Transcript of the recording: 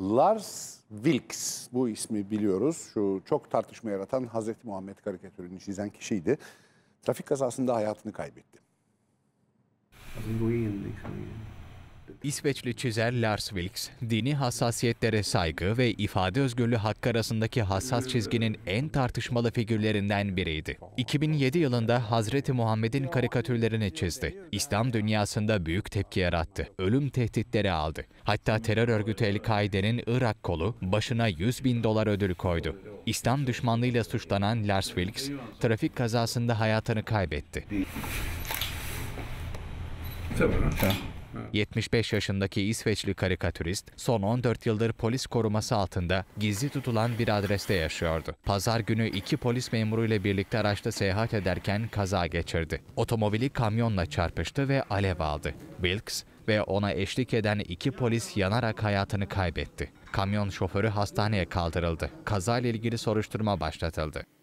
Lars Wilks, bu ismi biliyoruz. Şu çok tartışma yaratan Hazreti Muhammed karikatürünü çizen kişiydi. Trafik kazasında hayatını kaybetti. İsveçli çizer Lars Vilks, dini hassasiyetlere saygı ve ifade özgürlüğü hakkı arasındaki hassas çizginin en tartışmalı figürlerinden biriydi. 2007 yılında Hazreti Muhammed'in karikatürlerini çizdi. İslam dünyasında büyük tepki yarattı. Ölüm tehditleri aldı. Hatta terör örgütü El-Kaide'nin Irak kolu başına 100 bin dolar ödül koydu. İslam düşmanlığıyla suçlanan Lars Vilks, trafik kazasında hayatını kaybetti. Tamam. 75 yaşındaki İsveçli karikatürist son 14 yıldır polis koruması altında gizli tutulan bir adreste yaşıyordu. Pazar günü iki polis memuru ile birlikte araçta seyahat ederken kaza geçirdi. Otomobili kamyonla çarpıştı ve alev aldı. Wilkes ve ona eşlik eden iki polis yanarak hayatını kaybetti. Kamyon şoförü hastaneye kaldırıldı. Kazayla ilgili soruşturma başlatıldı.